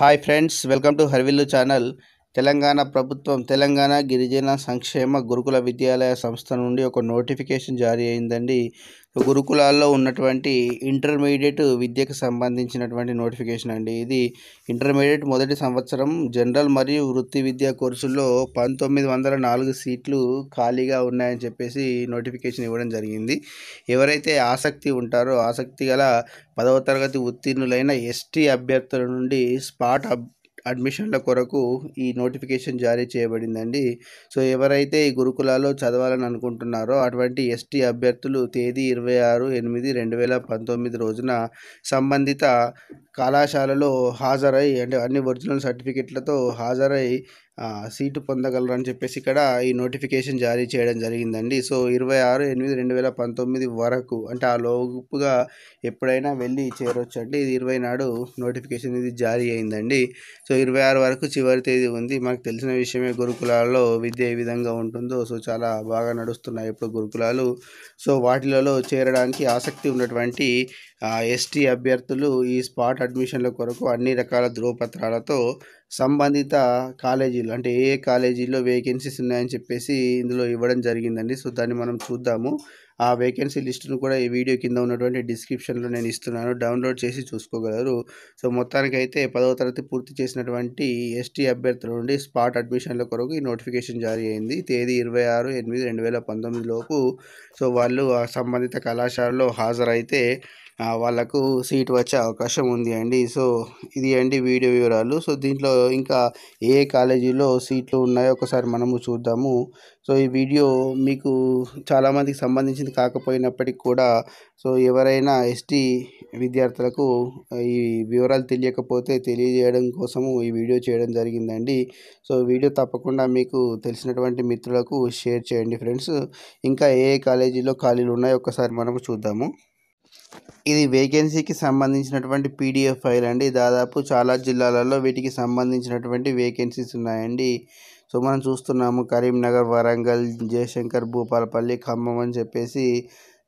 hi friends welcome to హర్విల్లు channel Telangana ప్రభుత్వం తెలంగాణ గిరిజన సంక్షేమ గురుకుల విద్యాలయ సంస్థ నుండి ఒక నోటిఫికేషన్ జారీ అయిందండి గురుకులాల్లో ఉన్నటువంటి ఇంటర్మీడియట్ విద్యకు సంబంధించినటువంటి నోటిఫికేషన్ అండి ఇది ఇంటర్మీడియట్ మొదటి సంవత్సరం జనరల్ మరియు వృత్తి విద్యా కోర్సుల్లో పంతొమ్మిది వందల నాలుగు సీట్లు ఖాళీగా ఉన్నాయని చెప్పేసి నోటిఫికేషన్ ఇవ్వడం జరిగింది ఎవరైతే ఆసక్తి ఉంటారో ఆసక్తి గల పదవ తరగతి ఉత్తీర్ణులైన ఎస్టీ అభ్యర్థుల నుండి స్పాట్ అబ్ అడ్మిషన్ల కొరకు ఈ నోటిఫికేషన్ జారీ చేయబడిందండి సో ఎవరైతే ఈ గురుకులాలో చదవాలని అనుకుంటున్నారో అటువంటి ఎస్టీ అభ్యర్థులు తేదీ ఇరవై ఆరు ఎనిమిది రెండు వేల పంతొమ్మిది రోజున సంబంధిత కళాశాలలో హాజరై అంటే అన్ని ఒరిజినల్ సర్టిఫికెట్లతో హాజరై సీటు పొందగలరు అని చెప్పేసి ఇక్కడ ఈ నోటిఫికేషన్ జారీ చేయడం జరిగిందండి సో ఇరవై ఆరు ఎనిమిది రెండు వేల పంతొమ్మిది వరకు అంటే ఆ లోపుగా ఎప్పుడైనా వెళ్ళి చేరొచ్చు అంటే ఇది ఇరవై నాడు నోటిఫికేషన్ ఇది జారీ అయిందండి సో ఇరవై ఆరు వరకు చివరి తేదీ ఉంది మనకు తెలిసిన విషయమే గురుకులాల్లో విద్య ఏ విధంగా ఉంటుందో సో చాలా బాగా నడుస్తున్నాయి ఇప్పుడు గురుకులాలు సో వాటిలలో చేరడానికి ఆసక్తి ఉన్నటువంటి ఎస్టీ అభ్యర్థులు ఈ స్పాట్ అడ్మిషన్ల కొరకు అన్ని రకాల ధృవపత్రాలతో సంబంధిత కాలేజీలు అంటే ఏ ఏ కాలేజీలో వేకెన్సీస్ ఉన్నాయని చెప్పేసి ఇందులో ఇవ్వడం జరిగిందండి సో దాన్ని మనం చూద్దాము ఆ వేకెన్సీ లిస్టును కూడా ఈ వీడియో కింద ఉన్నటువంటి డిస్క్రిప్షన్లో నేను ఇస్తున్నాను డౌన్లోడ్ చేసి చూసుకోగలరు సో మొత్తానికైతే పదవ తరగతి పూర్తి చేసినటువంటి ఎస్టీ అభ్యర్థుల నుండి స్పాట్ అడ్మిషన్ల కొరకు ఈ నోటిఫికేషన్ జారీ అయింది తేదీ ఇరవై ఆరు ఎనిమిది రెండు వేల పంతొమ్మిదిలోపు లోపు సో వాళ్ళు ఆ సంబంధిత కళాశాలలో హాజరైతే వాళ్ళకు సీట్ వచ్చే అవకాశం ఉంది అండి సో ఇది అండి వీడియో వివరాలు సో దీంట్లో ఇంకా ఏ కాలేజీలో సీట్లు ఉన్నాయో ఒకసారి మనము చూద్దాము సో ఈ వీడియో మీకు చాలామందికి సంబంధించింది కాకపోయినప్పటికీ కూడా సో ఎవరైనా ఎస్టీ విద్యార్థులకు ఈ వివరాలు తెలియకపోతే తెలియజేయడం కోసము ఈ వీడియో చేయడం జరిగిందండి సో వీడియో తప్పకుండా మీకు తెలిసినటువంటి మిత్రులకు షేర్ చేయండి ఫ్రెండ్స్ ఇంకా ఏ కాలేజీలో ఖాళీలు ఉన్నాయో ఒకసారి మనము చూద్దాము ఇది వేకెన్సీకి సంబంధించినటువంటి పీడిఎఫ్ ఫైల్ అండి దాదాపు చాలా జిల్లాలలో వీటికి సంబంధించినటువంటి వేకెన్సీస్ ఉన్నాయండి సో మనం చూస్తున్నాము కరీంనగర్ వరంగల్ జయశంకర్ భూపాలపల్లి ఖమ్మం అని చెప్పేసి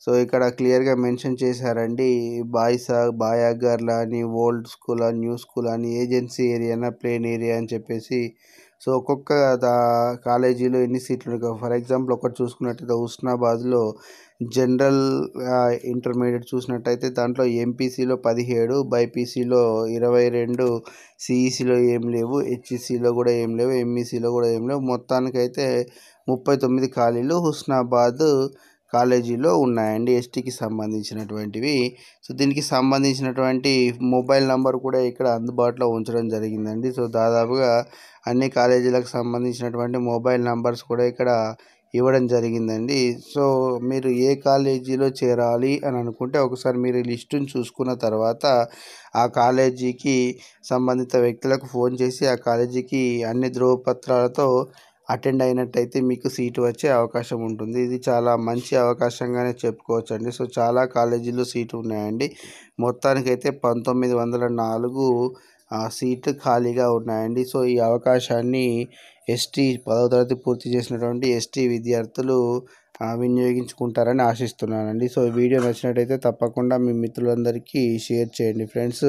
సో ఇక్కడ క్లియర్గా మెన్షన్ చేశారండి బాయ్సా బాయాగర్లా అని ఓల్డ్ స్కూల్ న్యూ స్కూల్ అని ఏజెన్సీ ఏరియా ప్లేన్ ఏరియా అని చెప్పేసి సో ఒక్కొక్క దా కాలేజీలో ఎన్ని సీట్లు ఫర్ ఎగ్జాంపుల్ ఒకటి చూసుకున్నట్టయితే హుస్నాబాద్లో జనరల్ ఇంటర్మీడియట్ చూసినట్టయితే దాంట్లో ఎంపీసీలో పదిహేడు బైపీసీలో ఇరవై రెండు సిఈసిలో ఏం లేవు హెచ్ఈసిలో కూడా ఏం లేవు ఎంఈసిలో కూడా ఏం లేవు మొత్తానికైతే ముప్పై తొమ్మిది ఖాళీలు హుస్నాబాద్ కాలేజీలో ఉన్నాయండి ఎస్టీకి సంబంధించినటువంటివి సో దీనికి సంబంధించినటువంటి మొబైల్ నంబర్ కూడా ఇక్కడ అందుబాటులో ఉంచడం జరిగిందండి సో దాదాపుగా అన్ని కాలేజీలకు సంబంధించినటువంటి మొబైల్ నంబర్స్ కూడా ఇక్కడ ఇవ్వడం జరిగిందండి సో మీరు ఏ కాలేజీలో చేరాలి అని అనుకుంటే ఒకసారి మీరు లిస్టును చూసుకున్న తర్వాత ఆ కాలేజీకి సంబంధిత వ్యక్తులకు ఫోన్ చేసి ఆ కాలేజీకి అన్ని ధృవపత్రాలతో అటెండ్ అయినట్టయితే మీకు సీటు వచ్చే అవకాశం ఉంటుంది ఇది చాలా మంచి అవకాశంగానే చెప్పుకోవచ్చండి సో చాలా కాలేజీలు సీటు ఉన్నాయండి మొత్తానికైతే పంతొమ్మిది వందల నాలుగు సీట్లు ఖాళీగా ఉన్నాయండి సో ఈ అవకాశాన్ని ఎస్టీ పదవ తరగతి పూర్తి చేసినటువంటి ఎస్టీ విద్యార్థులు వినియోగించుకుంటారని ఆశిస్తున్నానండి సో ఈ వీడియో నచ్చినట్టయితే తప్పకుండా మీ మిత్రులందరికీ షేర్ చేయండి ఫ్రెండ్స్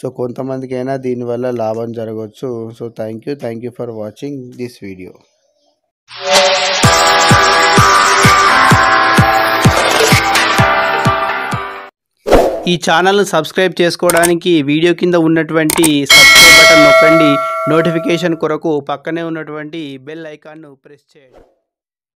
సో కొంతమందికైనా దీనివల్ల లాభం జరగవచ్చు so thank you thank you for watching this video ఈ ఛానల్ను సబ్స్క్రైబ్ చేసుకోవడానికి వీడియో కింద ఉన్నటువంటి సబ్స్క్రైబ్ బటన్ నొక్కండి నోటిఫికేషన్ కొరకు పక్కనే ఉన్నటువంటి బెల్ ఐకాన్ను ప్రెస్ చేయండి